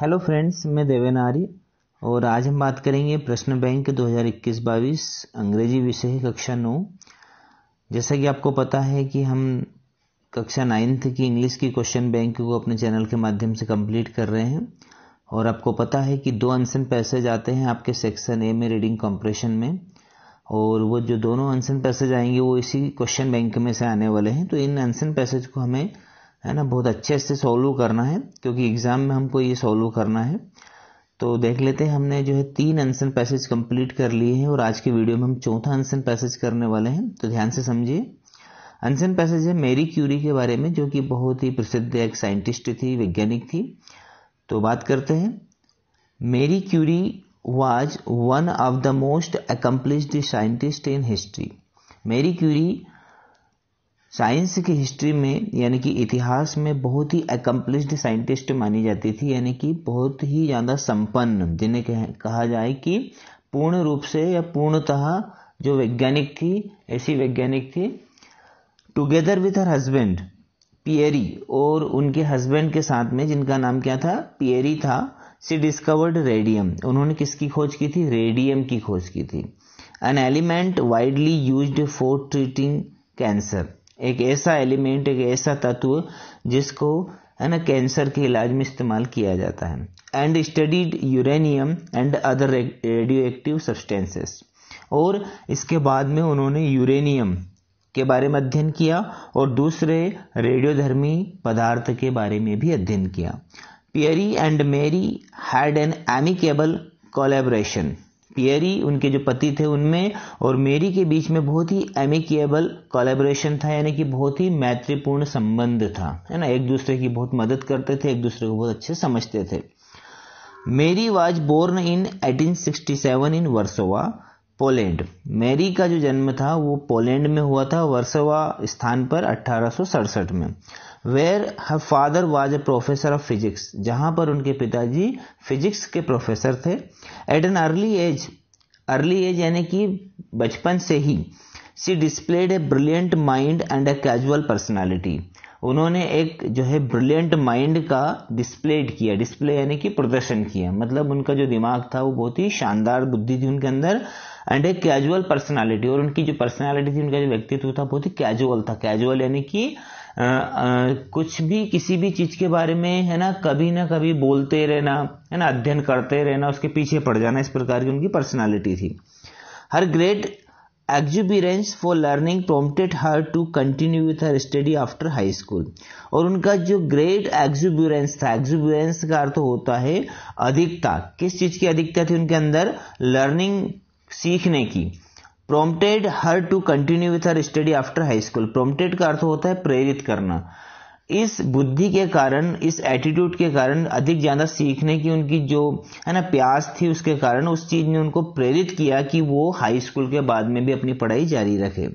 hello friends मैं देवेन आर्य और आज हम बात करेंगे प्रश्न बैंक 2021-22 अंग्रेजी विषय कक्षा नौ जैसा कि आपको पता है कि हम कक्षा नाइन्थ की इंग्लिश की क्वेश्चन बैंक को अपने चैनल के माध्यम से कंप्लीट कर रहे हैं और आपको पता है कि दो अनसन पैसेज आते हैं आपके सेक्शन ए में रीडिंग कॉम्प्रेशन में और वो जो दोनों अनसन पैसेज आएंगे वो इसी क्वेश्चन बैंक में से आने वाले हैं तो इन अनसन पैसेज को हमें है ना बहुत अच्छे से सॉल्व करना है क्योंकि एग्ज़ाम में हमको ये सॉल्व करना है तो देख लेते हैं हमने जो है तीन आंसर पैसेज कंप्लीट कर लिए हैं और आज के वीडियो में हम चौथा अनसन पैसेज करने वाले हैं तो ध्यान से समझिए अनसन पैसेज है मेरी क्यूरी के बारे में जो कि बहुत ही प्रसिद्ध एक साइंटिस्ट थी वैज्ञानिक थी तो बात करते हैं Marie Curie was one of the most accomplished scientist in history Marie Curie science की हिस्ट्री में यानी कि इतिहास में बहुत ही अकम्पलिश्ड साइंटिस्ट मानी जाती थी यानी कि बहुत ही ज़्यादा संपन्न जिन्हें कह, कहा जाए कि पूर्ण रूप से या पूर्णतः जो वैज्ञानिक थी ऐसी वैज्ञानिक थी together with her husband Pierre और उनके हस्बैंड के साथ में जिनका नाम क्या था पियरी था सी डिस्कवर्ड रेडियम उन्होंने किसकी खोज की थी रेडियम की खोज की थी an element widely used for treating cancer एक ऐसा एलिमेंट एक ऐसा तत्व जिसको है ना कैंसर के इलाज में इस्तेमाल किया जाता है and studied uranium and other radioactive substances और इसके बाद में उन्होंने यूरेनियम के बारे में अध्ययन किया और दूसरे रेडियोधर्मी पदार्थ के बारे में भी अध्ययन किया Pierre and Marie had an amicable collaboration Pierre उनके जो पति थे उनमें और मेरी के बीच में बहुत ही एमिकेबल कोलेबोरेशन था यानी कि बहुत ही मैत्रीपूर्ण संबंध था है ना एक दूसरे की बहुत मदद करते थे एक दूसरे को बहुत अच्छे समझते थे Marie was born in 1867 in Warsaw Poland Marie का जो जन्म था वो पोलैंड में हुआ था वर्सोवा स्थान पर अठारह में where her father was a professor of physics जहाँ पर उनके पिताजी फिजिक्स के प्रोफेसर थे at an early age early age यानी कि बचपन से ही she displayed a brilliant mind and a casual personality उन्होंने एक जो है ब्रिलियंट माइंड का डिस्प्लेड किया डिस्प्ले यानी कि प्रदर्शन किया मतलब उनका जो दिमाग था वो बहुत ही शानदार बुद्धि थी उनके अंदर एंड एक कैजुअल पर्सनालिटी और उनकी जो पर्सनालिटी थी उनका जो व्यक्तित्व था बहुत ही कैजुअल था कैजुअल यानी कि कुछ भी किसी भी चीज के बारे में है ना कभी ना कभी बोलते रहना है ना अध्ययन करते रहना उसके पीछे पड़ जाना इस प्रकार की उनकी पर्सनैलिटी थी her great exuberance for learning prompted her to continue with her study after high school और उनका जो ग्रेट एग्जुबिरेंस था एग्जुबिरेंस का अर्थ होता है अधिकता किस चीज़ की अधिकता थी उनके अंदर लर्निंग सीखने की prompted her to continue with her study after high school prompted का अर्थ होता है प्रेरित करना इस बुद्धि के कारण इस एटीट्यूड के कारण अधिक ज़्यादा सीखने की उनकी जो है ना प्यास थी उसके कारण उस चीज़ ने उनको प्रेरित किया कि वो हाई स्कूल के बाद में भी अपनी पढ़ाई जारी रखे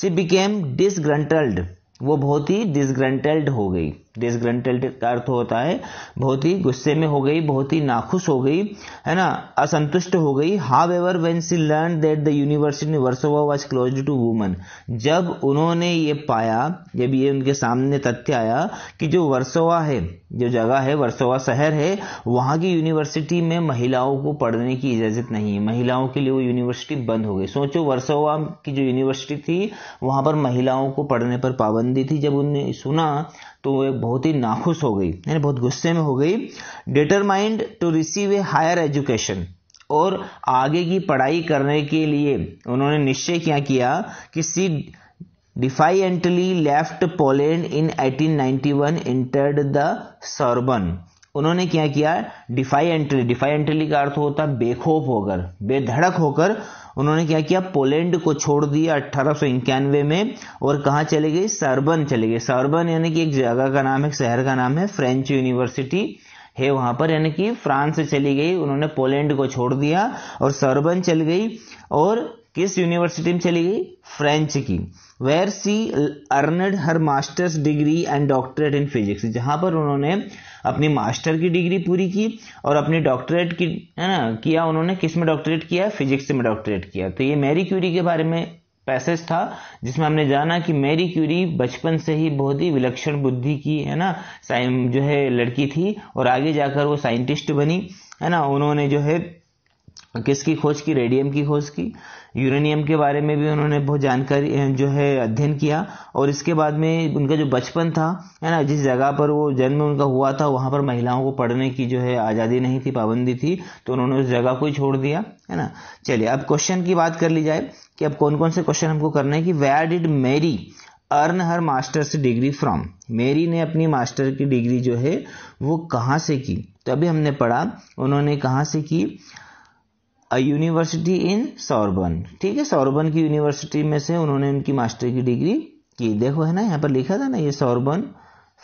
सी बिकेम डिसग्रंटल्ड वो बहुत ही डिसग्रंटल्ड हो गई डिसग्रंटेड का अर्थ होता है बहुत ही गुस्से में हो गई बहुत ही नाखुश हो गई है ना असंतुष्ट हो गई however when she learn that the university Warsaw was close to woman जब उन्होंने ये पाया जब ये उनके सामने तथ्य आया कि जो वर्सोवा है जो जगह है वर्सोवा शहर है वहां की यूनिवर्सिटी में महिलाओं को पढ़ने की इजाज़त नहीं है महिलाओं के लिए वो यूनिवर्सिटी बंद हो गई सोचो वर्सोवा की जो यूनिवर्सिटी थी वहां पर महिलाओं को पढ़ने पर पाबंदी थी जब उनने सुना तो वो बहुत ही नाखुश हो गई यानी बहुत गुस्से में हो गई determined to receive a higher education और आगे की पढ़ाई करने के लिए उन्होंने निश्चय क्या किया कि she definitely left Poland in 1891 entered the Sorbonne उन्होंने क्या किया डिफाइएंटली डिफाइएंटली का अर्थ होता है बेखोफ होकर बेधड़क होकर उन्होंने क्या किया पोलैंड को छोड़ दिया अठारह में और कहाँ चले गए सर्बन चले गए सर्बन यानी कि एक जगह का नाम है शहर का नाम है फ्रेंच यूनिवर्सिटी है वहां पर यानी कि फ्रांस चली गई उन्होंने पोलैंड को छोड़ दिया और सर्बन चल गई और किस यूनिवर्सिटी में चली गई फ्रेंच की where she earned her masters degree and doctorate in physics जहाँ पर उन्होंने अपनी मास्टर की डिग्री पूरी की और अपनी डॉक्टरेट की है ना किया उन्होंने किस में डॉक्टरेट किया फिजिक्स में डॉक्टरेट किया तो ये मैरी क्यूरी के बारे में पैसेज था जिसमें हमने जाना कि मैरी क्यूरी बचपन से ही बहुत ही विलक्षण बुद्धि की है ना जो है लड़की थी और आगे जाकर वो साइंटिस्ट बनी है ना उन्होंने जो है किसकी खोज की रेडियम की खोज की यूरेनियम के बारे में भी उन्होंने बहुत जानकारी जो है अध्ययन किया और इसके बाद में उनका जो बचपन था है ना जिस जगह पर वो जन्म उनका हुआ था वहाँ पर महिलाओं को पढ़ने की जो है आज़ादी नहीं थी पाबंदी थी तो उन्होंने उस जगह को ही छोड़ दिया है ना चलिए अब क्वेश्चन की बात कर ली जाए कि अब कौन कौन से क्वेश्चन हमको करना है कि where did Marie earn her masters degree from Marie ने अपनी मास्टर की डिग्री जो है वो कहाँ से की तो अभी हमने पढ़ा उन्होंने कहाँ से की यूनिवर्सिटी इन सौरबन ठीक है सौरबन की यूनिवर्सिटी में से उन्होंने उनकी मास्टर की डिग्री की देखो है ना यहाँ पर लिखा था ना ये सौरबन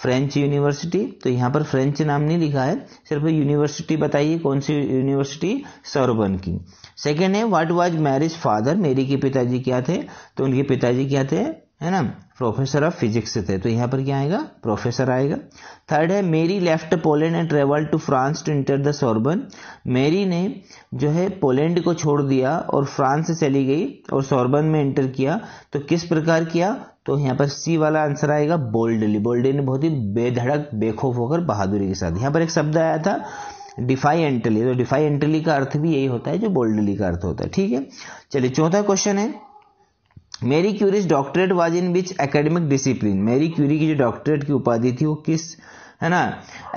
फ्रेंच यूनिवर्सिटी तो यहाँ पर फ्रेंच नाम नहीं लिखा है सिर्फ यूनिवर्सिटी बताइए कौन सी यूनिवर्सिटी सौरबन की सेकेंड है व्हाट वाज मैरिज फादर मेरी के पिताजी क्या थे तो उनके पिताजी क्या थे है ना प्रोफेसर ऑफ फिजिक्स थे तो यहाँ पर क्या आएगा प्रोफेसर आएगा थर्ड है Marie left Poland and travel to France to enter the Sorbonne Marie ने जो है पोलैंड को छोड़ दिया और फ्रांस से चली गई और सोर्बन में इंटर किया तो किस प्रकार किया तो यहाँ पर सी वाला आंसर आएगा बोल्डली बोल्डली ने बहुत ही बेधड़क बेखौफ होकर बहादुरी के साथ यहाँ पर एक शब्द आया था डिफाइएंटली तो एंटली का अर्थ भी यही होता है जो बोल्डली का अर्थ होता है ठीक है चलिए चौथा क्वेश्चन है Marie Curie's doctorate was in which academic discipline Marie Curie की जो डॉक्टरेट की उपाधि थी वो किस है ना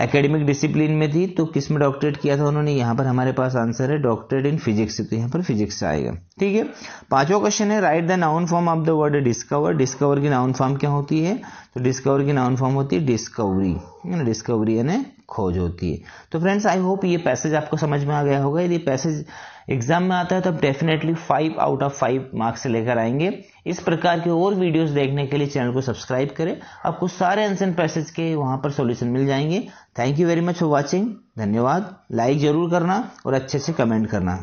एकेडमिक डिसिप्लिन में थी तो किस में डॉक्टरेट किया था उन्होंने यहाँ पर हमारे पास आंसर है डॉक्टरेट इन फिजिक्स तो यहाँ पर फिजिक्स आएगा ठीक है पांचवा क्वेश्चन है write the noun form of the word discover discover की नाउन फॉर्म क्या होती है तो डिस्कवर की नाउन फॉर्म होती है डिस्कवरी है ना डिस्कवरी यानी खोज होती है तो फ्रेंड्स आई होप ये पैसेज आपको समझ में आ गया होगा यदि पैसेज एग्जाम में आता है तो definitely five out of five marks लेकर आएंगे इस प्रकार के और वीडियोस देखने के लिए चैनल को सब्सक्राइब करें आपको सारे एंसर पैसेज के वहां पर सोल्यूशन मिल जाएंगे thank you very much for watching धन्यवाद लाइक ज़रूर करना और अच्छे से कमेंट करना